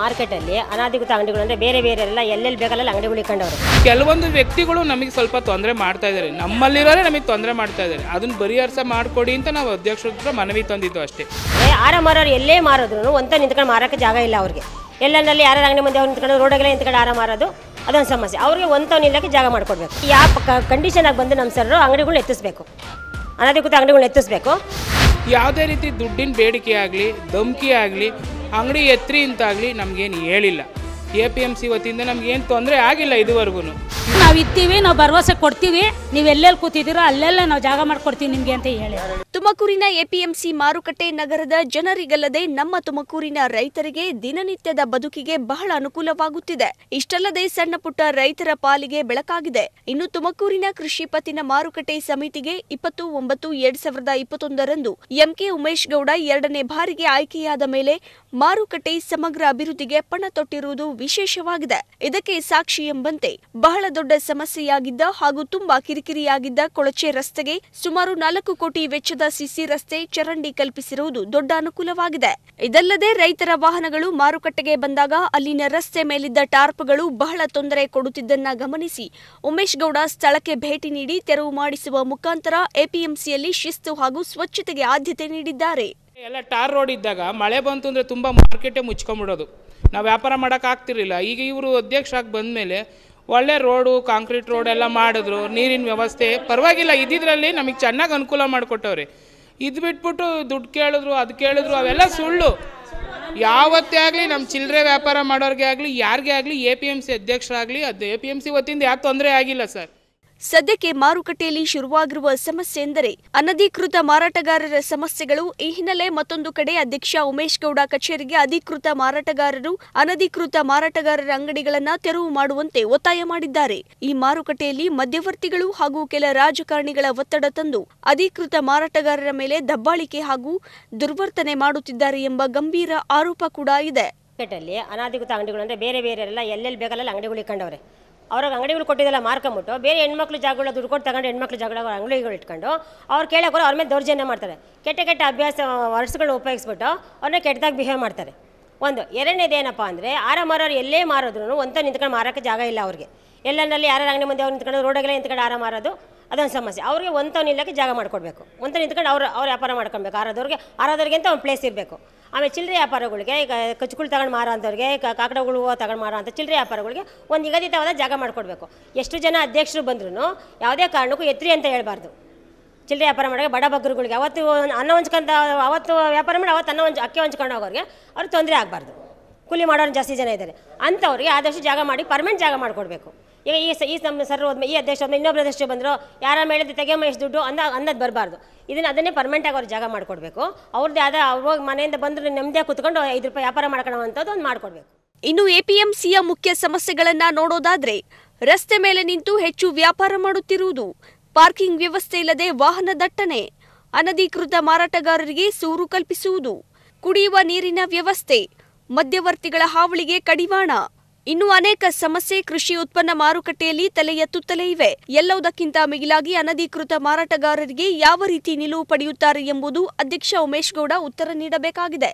ಮಾರ್ಕೆಟಲ್ಲಿ ಅನಾಧಿಕೃತ ಅಂಗಡಿಗಳು ಅಂದರೆ ಬೇರೆ ಬೇರೆ ಎಲ್ಲ ಎಲ್ಲೆಲ್ಲಿ ಬೇಕಲ್ಲ ಅಂಗಡಿಗಳು ಇಟ್ಕೊಂಡವ್ರು ಕೆಲವೊಂದು ವ್ಯಕ್ತಿಗಳು ನಮಗೆ ಸ್ವಲ್ಪ ತೊಂದರೆ ಮಾಡ್ತಾ ಇದ್ದಾರೆ ನಮ್ಮಲ್ಲಿರೋ ನಮಗೆ ತೊಂದರೆ ಮಾಡ್ತಾ ಇದ್ದಾರೆ ಅದನ್ನ ಬರಿಹರ್ಸ ಮಾಡ್ಕೊಡಿ ಅಂತ ನಾವು ಅಧ್ಯಕ್ಷರ ಮನವಿ ತಂದಿದ್ದು ಅಷ್ಟೇ ಆರ ಮಾರೋರು ಎಲ್ಲೇ ಮಾರೋದ್ರು ಒಂತ ನಿಂತ್ಕೊಂಡು ಮಾರೋಕ್ಕೆ ಜಾಗ ಇಲ್ಲ ಅವ್ರಿಗೆ ಎಲ್ಲರಲ್ಲಿ ಯಾರು ಅಂಗಡಿ ಮುಂದೆ ಅವ್ರು ನಿಂತ್ಕೊಂಡು ರೋಡಾಗಲೇ ನಿಂತ್ಕೊಂಡು ಆರ ಮಾರೋದು ಅದೊಂದು ಸಮಸ್ಯೆ ಅವ್ರಿಗೆ ಒಂತವ್ ನಿಲ್ಲಕ್ಕೆ ಜಾಗ ಮಾಡಿಕೊಡ್ಬೇಕು ಯಾವ ಕಂಡೀಷನ್ ಆಗಿ ಬಂದು ನಮ್ಮ ಸರ್ ಅಂಗಡಿಗಳು ಎತ್ತಿಸ್ಬೇಕು ಅನಧಿಕೃತ ಅಂಗಡಿಗಳು ಎತ್ತಿಸ್ಬೇಕು ಯಾವುದೇ ರೀತಿ ದುಡ್ಡಿನ ಬೇಡಿಕೆ ಆಗಲಿ ಧಮಕಿ ಆಗಲಿ ಅಂಗಡಿ ಎತ್ತರಿ ಅಂತಾಗಲಿ ನಮಗೇನು ಹೇಳಿಲ್ಲ ಎ ಪಿ ಎಮ್ ಸಿ ವತಿಯಿಂದ ನಮಗೇನು ತೊಂದರೆ ಆಗಿಲ್ಲ ಇದುವರೆಗೂ ನಾವು ಇರ್ತೀವಿ ನಾವು ಭರವಸೆ ಕೊಡ್ತೀವಿ ನೀವು ಎಲ್ಲೆಲ್ಲಿ ಕೂತಿದ್ದೀರೋ ಅಲ್ಲೆಲ್ಲ ನಾವು ಜಾಗ ಮಾಡ್ಕೊಡ್ತೀವಿ ನಿಮಗೆ ಅಂತ ಹೇಳಿ ತುಮಕೂರಿನ ಎಪಿಎಂಸಿ ಮಾರುಕಟ್ಟೆ ನಗರದ ಜನರಿಗಲ್ಲದೆ ನಮ್ಮ ತುಮಕೂರಿನ ರೈತರಿಗೆ ದಿನನಿತ್ಯದ ಬದುಕಿಗೆ ಬಹಳ ಅನುಕೂಲವಾಗುತ್ತಿದೆ ಇಷ್ಟಲ್ಲದೆ ಸಣ್ಣ ಪುಟ್ಟ ರೈತರ ಪಾಲಿಗೆ ಬೆಳಕಾಗಿದೆ ಇನ್ನು ತುಮಕೂರಿನ ಕೃಷಿ ಪತ್ತಿನ ಮಾರುಕಟ್ಟೆ ಸಮಿತಿಗೆ ಇಪ್ಪತ್ತು ಒಂಬತ್ತು ಎರಡ್ ಸಾವಿರದ ಇಪ್ಪತ್ತೊಂದರಂದು ಎಂಕೆ ಉಮೇಶ್ ಗೌಡ ಎರಡನೇ ಬಾರಿಗೆ ಆಯ್ಕೆಯಾದ ಮೇಲೆ ಮಾರುಕಟ್ಟೆ ಸಮಗ್ರ ಅಭಿವೃದ್ಧಿಗೆ ಪಣ ತೊಟ್ಟಿರುವುದು ವಿಶೇಷವಾಗಿದೆ ಇದಕ್ಕೆ ಸಾಕ್ಷಿ ಎಂಬಂತೆ ಬಹಳ ದೊಡ್ಡ ಸಮಸ್ಯೆಯಾಗಿದ್ದ ಹಾಗೂ ತುಂಬಾ ಕಿರಿಕಿರಿಯಾಗಿದ್ದ ಕೊಳಚೆ ರಸ್ತೆಗೆ ಸುಮಾರು ನಾಲ್ಕು ಕೋಟಿ ವೆಚ್ಚದ ಸಿಸಿ ರಸ್ತೆ ಚರಂಡಿ ಕಲ್ಪಿಸಿರುವುದು ದೊಡ್ಡ ಅನುಕೂಲವಾಗಿದೆ ಇದಲ್ಲದೆ ರೈತರ ವಾಹನಗಳು ಮಾರುಕಟ್ಟೆಗೆ ಬಂದಾಗ ಅಲ್ಲಿನ ರಸ್ತೆ ಮೇಲಿದ್ದ ಟಾರ್ಪ್ಗಳು ಬಹಳ ತೊಂದರೆ ಕೊಡುತ್ತಿದ್ದನ್ನ ಗಮನಿಸಿ ಉಮೇಶ್ ಗೌಡ ಸ್ಥಳಕ್ಕೆ ಭೇಟಿ ನೀಡಿ ತೆರವು ಮಾಡಿಸುವ ಮುಖಾಂತರ ಎಪಿಎಂಸಿಯಲ್ಲಿ ಶಿಸ್ತು ಹಾಗೂ ಸ್ವಚ್ಛತೆಗೆ ಆದ್ಯತೆ ನೀಡಿದ್ದಾರೆ ಎಲ್ಲ ಟಾರ್ ರೋಡ್ ಇದ್ದಾಗ ಮಳೆ ಬಂತು ಅಂದರೆ ತುಂಬ ಮಾರ್ಕೆಟೇ ಮುಚ್ಕೊಂಡ್ಬಿಡೋದು ನಾವು ವ್ಯಾಪಾರ ಮಾಡೋಕ್ಕಾಗ್ತಿರಲಿಲ್ಲ ಈಗ ಇವರು ಅಧ್ಯಕ್ಷರಾಗಿ ಮೇಲೆ ಒಳ್ಳೆ ರೋಡು ಕಾಂಕ್ರೀಟ್ ರೋಡ್ ಎಲ್ಲ ಮಾಡಿದ್ರು ನೀರಿನ ವ್ಯವಸ್ಥೆ ಪರವಾಗಿಲ್ಲ ಇದ್ದಿದ್ರಲ್ಲಿ ನಮಗೆ ಚೆನ್ನಾಗಿ ಅನುಕೂಲ ಮಾಡಿಕೊಟ್ಟವ್ರಿ ಇದು ಬಿಟ್ಬಿಟ್ಟು ದುಡ್ಡು ಕೇಳಿದ್ರು ಅದು ಕೇಳಿದ್ರು ಅವೆಲ್ಲ ಸುಳ್ಳು ಯಾವತ್ತೇ ಆಗಲಿ ನಮ್ಮ ಚಿಲ್ಲರೆ ವ್ಯಾಪಾರ ಮಾಡೋರಿಗೆ ಆಗಲಿ ಯಾರಿಗೇ ಆಗಲಿ ಎ ಪಿ ಎಮ್ ಸಿ ಅಧ್ಯಕ್ಷರಾಗಲಿ ಅದು ಎ ಪಿ ಎಮ್ ಸಿ ಯಾವ ತೊಂದರೆ ಆಗಿಲ್ಲ ಸರ್ ಸದ್ಯಕ್ಕೆ ಮಾರುಕಟ್ಟೆಯಲ್ಲಿ ಶುರುವಾಗಿರುವ ಸಮಸ್ಯೆ ಎಂದರೆ ಅನಧಿಕೃತ ಮಾರಾಟಗಾರರ ಸಮಸ್ಯೆಗಳು ಈ ಹಿನ್ನೆಲೆ ಮತ್ತೊಂದು ಕಡೆ ಅಧ್ಯಕ್ಷ ಉಮೇಶ್ ಗೌಡ ಕಚೇರಿಗೆ ಅಧಿಕೃತ ಮಾರಾಟಗಾರರು ಅನಧಿಕೃತ ಮಾರಾಟಗಾರರ ಅಂಗಡಿಗಳನ್ನು ತೆರವು ಮಾಡುವಂತೆ ಒತ್ತಾಯ ಮಾಡಿದ್ದಾರೆ ಈ ಮಾರುಕಟ್ಟೆಯಲ್ಲಿ ಮಧ್ಯವರ್ತಿಗಳು ಹಾಗೂ ಕೆಲ ರಾಜಕಾರಣಿಗಳ ಒತ್ತಡ ತಂದು ಅಧಿಕೃತ ಮಾರಾಟಗಾರರ ಮೇಲೆ ದಬ್ಬಾಳಿಕೆ ಹಾಗೂ ದುರ್ವರ್ತನೆ ಮಾಡುತ್ತಿದ್ದಾರೆ ಎಂಬ ಗಂಭೀರ ಆರೋಪ ಕೂಡ ಇದೆ ಅನಧಿಕೃತ ಅಂಗಡಿಗಳು ಅಂದ್ರೆ ಬೇರೆ ಬೇರೆ ಎಲ್ಲೆಲ್ಲಿ ಬೇಕಲ್ಲ ಅಂಗಡಿಗಳು ಇಕ್ಕಂಡವ್ರೆ ಅವ್ರಿಗೆ ಅಂಗಡಿಗಳು ಕೊಟ್ಟಿದ್ದೆಲ್ಲ ಮಾರ್ಕೊಂಬಿಟ್ಟು ಬೇರೆ ಹೆಣ್ಮಕ್ಳು ಜಾಗಗಳ ದುಡ್ಡು ಕೊಟ್ಟು ತಗೊಂಡು ಹೆಣ್ಮಕ್ಳು ಜಾಗಗಳ ಅಂಗಡಿಗಳು ಇಟ್ಕೊಂಡು ಅವ್ರು ಕೇಳೋಕೆ ಅವ್ರ ಮೇಲೆ ದೌರ್ಜನ್ಯ ಮಾಡ್ತಾರೆ ಕೆಟ್ಟ ಕೆಟ್ಟ ಅಭ್ಯಾಸ ವರ್ಸ್ಗಳನ್ನ ಉಪಯೋಗಿಸ್ಬಿಟ್ಟು ಅವ್ರನ್ನ ಕೆಟ್ಟದಾಗಿ ಬಿಹೇವ್ ಮಾಡ್ತಾರೆ ಒಂದು ಎರಡನೇದು ಏನಪ್ಪ ಅಂದರೆ ಆರ ಮಾರೋರು ಎಲ್ಲೇ ಮಾರಿದ್ರು ಒಂಥ ನಿಂತ್ಕೊಂಡು ಮಾರೋಕ್ಕೆ ಜಾಗ ಇಲ್ಲ ಅವ್ರಿಗೆ ಎಲ್ಲರಲ್ಲಿ ಯಾರು ಅಂಗಡಿ ಮುಂದೆ ಅವ್ರು ನಿಂತ್ಕೊಂಡು ರೋಡಾಗೆಲ್ಲ ನಿಂತ್ಕೊಂಡು ಆರಾಮ ಮಾರೋದು ಅದೊಂದು ಸಮಸ್ಯೆ ಅವ್ರಿಗೆ ಒಂದು ಇಲ್ಲಕ್ಕೆ ಜಾಗ ಮಾಡ್ಕೊಡ್ಬೇಕು ಒಂದು ನಿಂತ್ಕೊಂಡು ಅವ್ರು ಅವ್ರು ವ್ಯಾಪಾರ ಮಾಡ್ಕೊಬೇಕು ಆರಾದವ್ರಿಗೆ ಆರೋದವ್ರಿಗೆ ಅಂತ ಒಂದು ಪ್ಲೇಸ್ ಇರಬೇಕು ಆಮೇಲೆ ಚಿಲ್ಲರೆ ವ್ಯಾಪಾರಗಳಿಗೆ ಈಗ ಕಚ್ಚುಗಳು ತಗೊಂಡು ಮಾರೋ ಅಂಥವ್ರಿಗೆ ಕಾಕಡಗಳು ತಗೊಂಡು ಮಾರೋ ಅಂತ ಚಿಲ್ಲರೆ ವ್ಯಾಪಾರಗಳಿಗೆ ಒಂದು ನಿಗದಿತವಾದ ಜಾಗ ಮಾಡಿಕೊಡ್ಬೇಕು ಎಷ್ಟು ಜನ ಅಧ್ಯಕ್ಷರು ಬಂದ್ರೂ ಯಾವುದೇ ಕಾರಣಕ್ಕೂ ಎತ್ರಿ ಅಂತ ಹೇಳ್ಬಾರ್ದು ಚಿಲ್ಲರೆ ವ್ಯಾಪಾರ ಮಾಡೋಕೆ ಬಡ ಬಗ್ಗರುಗಳಿಗೆ ಅವತ್ತು ಅನ್ನ ಹೊಂಚ್ಕೊಂತ ಅವತ್ತು ವ್ಯಾಪಾರ ಮಾಡಿ ಅವತ್ತು ಅನ್ನ ಹೊಂಚ ಅಕ್ಕಿ ಹೊಂಚ್ಕೊಂಡು ಹೋಗೋರಿಗೆ ಅವ್ರಿಗೆ ತೊಂದರೆ ಆಗಬಾರ್ದು ಕೂಲಿ ಮಾಡೋರು ಜಾಸ್ತಿ ಜನ ಇದ್ದಾರೆ ಅಂಥವ್ರಿಗೆ ಆದಷ್ಟು ಜಾಗ ಮಾಡಿ ಪರ್ಮನೆಂಟ್ ಜಾಗ ಮಾಡಿಕೊಡ್ಬೇಕು ಈಗ ಈ ಈ ನಮ್ಮ ಸರ್ ಹೋದ್ಮೇಲೆ ಈ ಅಧ್ಯಕ್ಷ ಹೋದ್ಮೇಲೆ ಇನ್ನೊಬ್ಬರ ಅಧ್ಯಕ್ಷ ಬಂದರು ಯಾರ ಮೇಲೆ ತೆಗೆಯಮ್ಮ ಎಷ್ಟು ದುಡ್ಡು ಅಂದ ಅನ್ನೋದು ಬರಬಾರ್ದು ಇದನ್ನು ಅದನ್ನೇ ಪರ್ಮನೆಂಟಾಗಿ ಜಾಗ ಮಾಡಿಕೊಡ್ಬೇಕು ಅವ್ರದ್ದು ಅದ ಅವ್ರ ಮನೆಯಿಂದ ಬಂದ್ರೆ ನೆಮ್ಮದಿಯಾಗಿ ಕುತ್ಕೊಂಡು ಐದು ರೂಪಾಯಿ ವ್ಯಾಪಾರ ಮಾಡ್ಕೊಳ್ಳೋವಂಥದ್ದು ಒಂದು ಮಾಡಿಕೊಡ್ಬೇಕು ಇನ್ನು ಸಿಯ ಮುಖ್ಯ ಸಮಸ್ಯೆಗಳನ್ನು ನೋಡೋದಾದ್ರೆ ರಸ್ತೆ ಮೇಲೆ ನಿಂತು ಹೆಚ್ಚು ವ್ಯಾಪಾರ ಮಾಡುತ್ತಿರುವುದು ಪಾರ್ಕಿಂಗ್ ವ್ಯವಸ್ಥೆ ಇಲ್ಲದೆ ವಾಹನ ದಟ್ಟಣೆ ಅನಧಿಕೃತ ಮಾರಾಟಗಾರರಿಗೆ ಸೂರು ಕಲ್ಪಿಸುವುದು ಕುಡಿಯುವ ನೀರಿನ ವ್ಯವಸ್ಥೆ ಮಧ್ಯವರ್ತಿಗಳ ಹಾವಳಿಗೆ ಕಡಿವಾಣ ಇನ್ನು ಅನೇಕ ಸಮಸ್ಯೆ ಕೃಷಿ ಉತ್ಪನ್ನ ಮಾರುಕಟ್ಟೆಯಲ್ಲಿ ತಲೆ ಎತ್ತುತ್ತಲೇ ಇವೆ ಎಲ್ಲವುದಕ್ಕಿಂತ ಮಿಗಿಲಾಗಿ ಅನಧಿಕೃತ ಮಾರಾಟಗಾರರಿಗೆ ಯಾವ ರೀತಿ ನಿಲುವು ಪಡೆಯುತ್ತಾರೆ ಎಂಬುದು ಅಧ್ಯಕ್ಷ ಉಮೇಶ್ ಗೌಡ ಉತ್ತರ ನೀಡಬೇಕಾಗಿದೆ